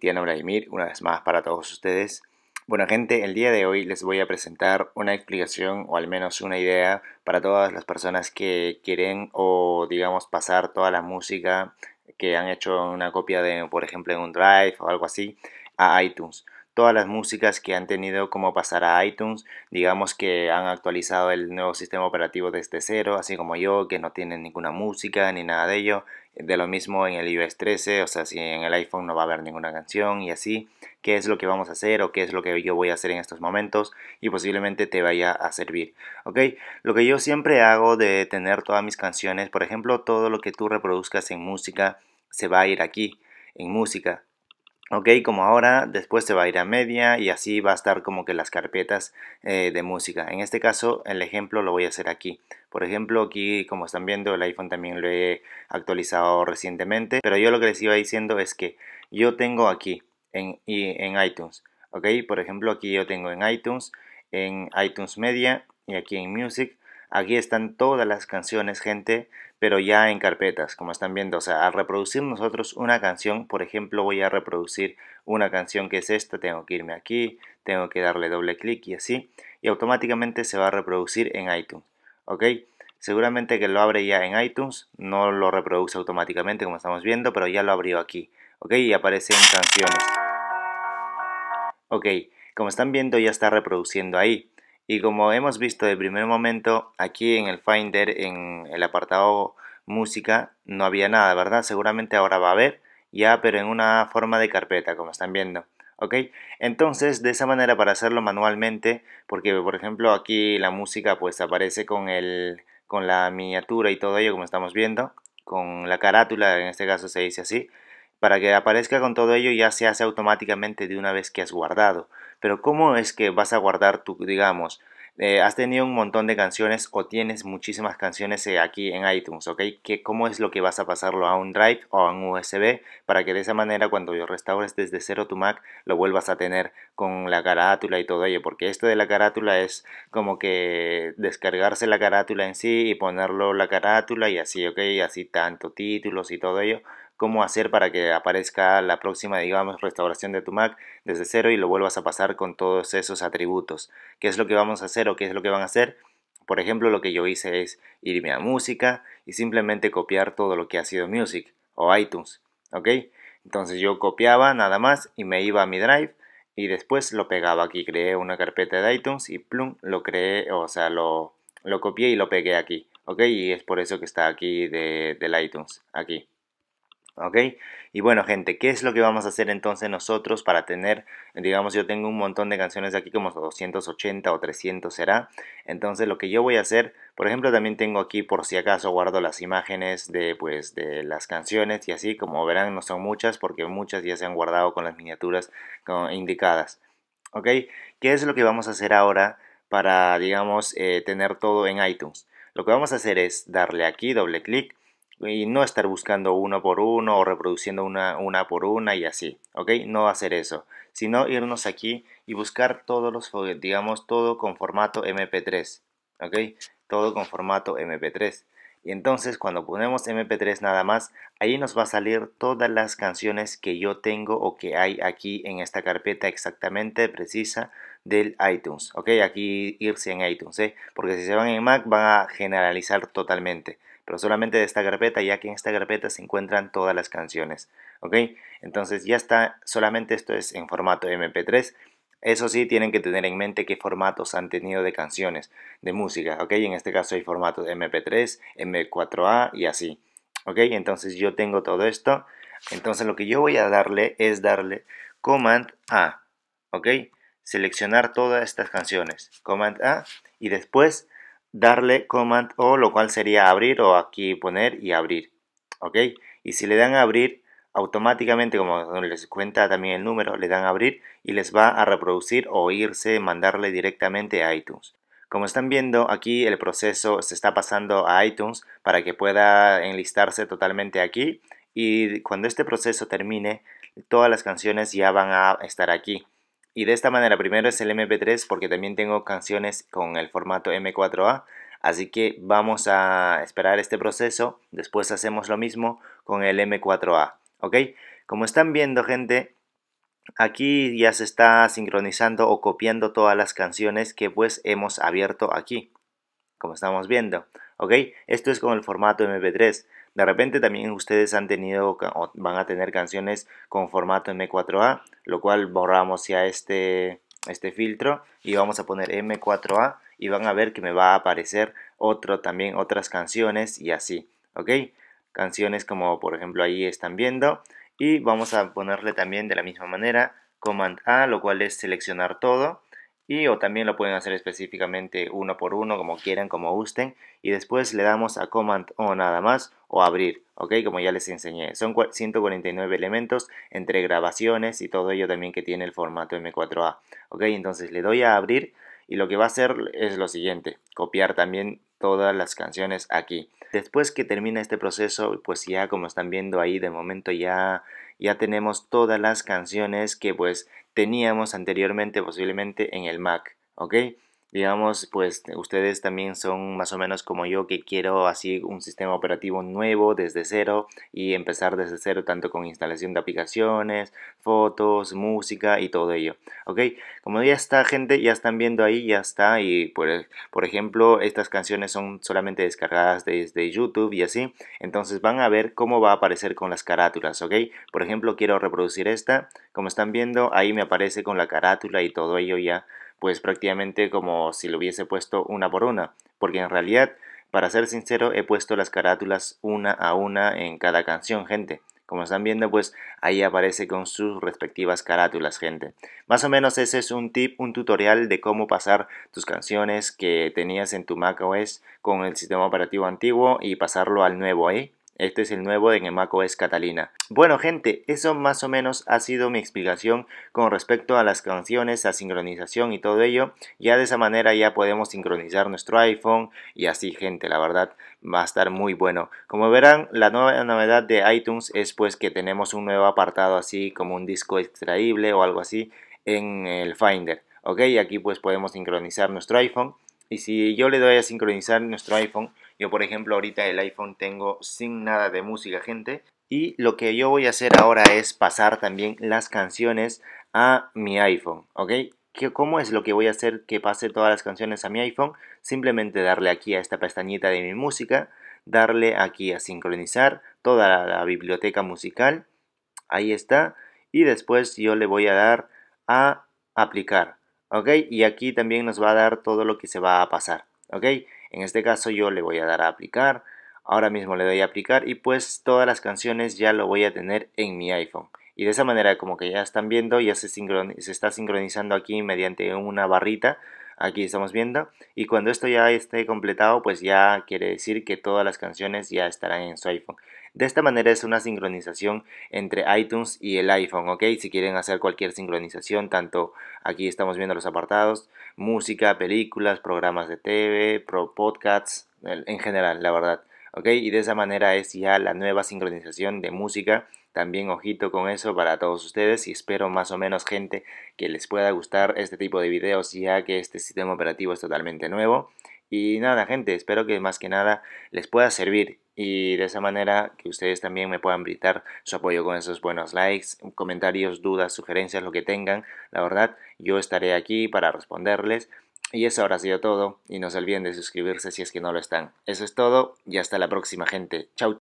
Cristiano Vladimir, una vez más para todos ustedes. Bueno gente, el día de hoy les voy a presentar una explicación o al menos una idea para todas las personas que quieren o digamos pasar toda la música que han hecho una copia de, por ejemplo, en un drive o algo así a iTunes todas las músicas que han tenido como pasar a iTunes, digamos que han actualizado el nuevo sistema operativo desde cero, así como yo, que no tienen ninguna música ni nada de ello. De lo mismo en el iOS 13, o sea, si en el iPhone no va a haber ninguna canción y así, qué es lo que vamos a hacer o qué es lo que yo voy a hacer en estos momentos y posiblemente te vaya a servir, ¿ok? Lo que yo siempre hago de tener todas mis canciones, por ejemplo, todo lo que tú reproduzcas en música se va a ir aquí, en música, ok, como ahora, después se va a ir a media y así va a estar como que las carpetas eh, de música. En este caso, el ejemplo lo voy a hacer aquí. Por ejemplo, aquí como están viendo, el iPhone también lo he actualizado recientemente, pero yo lo que les iba diciendo es que yo tengo aquí en, en iTunes, ok, por ejemplo, aquí yo tengo en iTunes, en iTunes Media y aquí en Music Aquí están todas las canciones, gente, pero ya en carpetas, como están viendo. O sea, al reproducir nosotros una canción, por ejemplo, voy a reproducir una canción que es esta, tengo que irme aquí, tengo que darle doble clic y así, y automáticamente se va a reproducir en iTunes, ¿ok? Seguramente que lo abre ya en iTunes, no lo reproduce automáticamente como estamos viendo, pero ya lo abrió aquí, ¿ok? Y aparece en canciones. Ok, como están viendo ya está reproduciendo ahí. Y como hemos visto de primer momento, aquí en el Finder, en el apartado música, no había nada, ¿verdad? Seguramente ahora va a haber, ya, pero en una forma de carpeta, como están viendo. ¿Ok? Entonces, de esa manera para hacerlo manualmente, porque por ejemplo aquí la música pues aparece con, con la miniatura y todo ello, como estamos viendo, con la carátula, en este caso se dice así, para que aparezca con todo ello ya se hace automáticamente de una vez que has guardado. Pero ¿cómo es que vas a guardar tu, digamos, eh, has tenido un montón de canciones o tienes muchísimas canciones eh, aquí en iTunes, ¿ok? ¿Qué ¿Cómo es lo que vas a pasarlo a un drive o a un USB para que de esa manera cuando yo restaures desde cero tu Mac lo vuelvas a tener con la carátula y todo ello? Porque esto de la carátula es como que descargarse la carátula en sí y ponerlo la carátula y así, ¿ok? Y así tanto títulos y todo ello cómo hacer para que aparezca la próxima, digamos, restauración de tu Mac desde cero y lo vuelvas a pasar con todos esos atributos. ¿Qué es lo que vamos a hacer o qué es lo que van a hacer? Por ejemplo, lo que yo hice es irme a música y simplemente copiar todo lo que ha sido Music o iTunes, ¿ok? Entonces yo copiaba nada más y me iba a mi drive y después lo pegaba aquí, creé una carpeta de iTunes y plum, lo creé, o sea, lo, copié y lo pegué aquí, ¿ok? Y es por eso que está aquí de, del iTunes, aquí. ¿ok? Y bueno, gente, ¿qué es lo que vamos a hacer entonces nosotros para tener, digamos, yo tengo un montón de canciones de aquí, como 280 o 300 será. Entonces, lo que yo voy a hacer, por ejemplo, también tengo aquí, por si acaso, guardo las imágenes de, pues, de las canciones y así, como verán, no son muchas, porque muchas ya se han guardado con las miniaturas indicadas, ¿ok? ¿Qué es lo que vamos a hacer ahora para, digamos, eh, tener todo en iTunes? Lo que vamos a hacer es darle aquí, doble clic, y no estar buscando uno por uno o reproduciendo una, una por una y así, ¿ok? No hacer eso, sino irnos aquí y buscar todos los digamos todo con formato MP3, ¿ok? Todo con formato MP3. Y entonces cuando ponemos MP3 nada más, ahí nos va a salir todas las canciones que yo tengo o que hay aquí en esta carpeta exactamente precisa del iTunes. Ok, aquí irse en iTunes, ¿eh? porque si se van en Mac van a generalizar totalmente pero solamente de esta carpeta, ya que en esta carpeta se encuentran todas las canciones, ¿ok? Entonces ya está, solamente esto es en formato MP3. Eso sí, tienen que tener en mente qué formatos han tenido de canciones, de música, ¿ok? En este caso hay formatos MP3, M4A y así, ¿ok? Entonces yo tengo todo esto. Entonces lo que yo voy a darle es darle Command A, ¿ok? Seleccionar todas estas canciones, Command A, y después darle command o, lo cual sería abrir o aquí poner y abrir. ¿Ok? Y si le dan abrir, automáticamente, como les cuenta también el número, le dan abrir y les va a reproducir o irse, mandarle directamente a iTunes. Como están viendo, aquí el proceso se está pasando a iTunes para que pueda enlistarse totalmente aquí. Y cuando este proceso termine, todas las canciones ya van a estar aquí. Y de esta manera, primero es el MP3 porque también tengo canciones con el formato M4A. Así que vamos a esperar este proceso. Después hacemos lo mismo con el M4A. ¿Ok? Como están viendo, gente, aquí ya se está sincronizando o copiando todas las canciones que pues hemos abierto aquí. Como estamos viendo. ¿Ok? Esto es con el formato MP3. De repente también ustedes han tenido van a tener canciones con formato M4A, lo cual borramos ya este, este filtro y vamos a poner M4A y van a ver que me va a aparecer otro también otras canciones y así, ¿ok? Canciones como por ejemplo ahí están viendo y vamos a ponerle también de la misma manera Command A, lo cual es seleccionar todo y o también lo pueden hacer específicamente uno por uno, como quieran, como gusten, y después le damos a Command O nada más o abrir, ¿ok? Como ya les enseñé. Son 149 elementos entre grabaciones y todo ello también que tiene el formato M4A, ¿ok? Entonces le doy a abrir y lo que va a hacer es lo siguiente, copiar también todas las canciones aquí. Después que termina este proceso, pues ya como están viendo ahí, de momento ya, ya tenemos todas las canciones que pues teníamos anteriormente posiblemente en el Mac, ¿ok? digamos, pues ustedes también son más o menos como yo que quiero así un sistema operativo nuevo desde cero y empezar desde cero tanto con instalación de aplicaciones, fotos, música y todo ello. Ok, como ya está gente, ya están viendo ahí, ya está y por, pues, por ejemplo estas canciones son solamente descargadas desde YouTube y así, entonces van a ver cómo va a aparecer con las carátulas, ok. Por ejemplo, quiero reproducir esta, como están viendo ahí me aparece con la carátula y todo ello ya pues prácticamente como si lo hubiese puesto una por una, porque en realidad, para ser sincero, he puesto las carátulas una a una en cada canción, gente. Como están viendo, pues ahí aparece con sus respectivas carátulas, gente. Más o menos ese es un tip, un tutorial de cómo pasar tus canciones que tenías en tu macOS con el sistema operativo antiguo y pasarlo al nuevo, ¿eh? Este es el nuevo en el macOS Catalina. Bueno gente, eso más o menos ha sido mi explicación con respecto a las canciones, a sincronización y todo ello. Ya de esa manera ya podemos sincronizar nuestro iPhone y así gente, la verdad va a estar muy bueno. Como verán, la nueva novedad de iTunes es pues que tenemos un nuevo apartado así como un disco extraíble o algo así en el Finder. Ok, aquí pues podemos sincronizar nuestro iPhone. Y si yo le doy a sincronizar nuestro iPhone, yo, por ejemplo, ahorita el iPhone tengo sin nada de música, gente. Y lo que yo voy a hacer ahora es pasar también las canciones a mi iPhone, ¿ok? ¿Cómo es lo que voy a hacer que pase todas las canciones a mi iPhone? Simplemente darle aquí a esta pestañita de mi música, darle aquí a sincronizar toda la, la biblioteca musical. Ahí está. Y después yo le voy a dar a aplicar. ¿Ok? Y aquí también nos va a dar todo lo que se va a pasar. ¿Ok? En este caso yo le voy a dar a aplicar. Ahora mismo le doy a aplicar y pues todas las canciones ya lo voy a tener en mi iPhone. Y de esa manera como que ya están viendo, ya se, se está sincronizando aquí mediante una barrita aquí estamos viendo. Y cuando esto ya esté completado, pues ya quiere decir que todas las canciones ya estarán en su iPhone. De esta manera es una sincronización entre iTunes y el iPhone, ¿ok? Si quieren hacer cualquier sincronización, tanto aquí estamos viendo los apartados, música, películas, programas de TV, pro podcasts, en general, la verdad, ¿ok? Y de esa manera es ya la nueva sincronización de música también ojito con eso para todos ustedes y espero más o menos gente que les pueda gustar este tipo de videos ya que este sistema operativo es totalmente nuevo. Y nada gente, espero que más que nada les pueda servir y de esa manera que ustedes también me puedan brindar su apoyo con esos buenos likes, comentarios, dudas, sugerencias, lo que tengan. La verdad, yo estaré aquí para responderles. Y eso ahora ha sido todo y no se olviden de suscribirse si es que no lo están. Eso es todo y hasta la próxima gente. chau.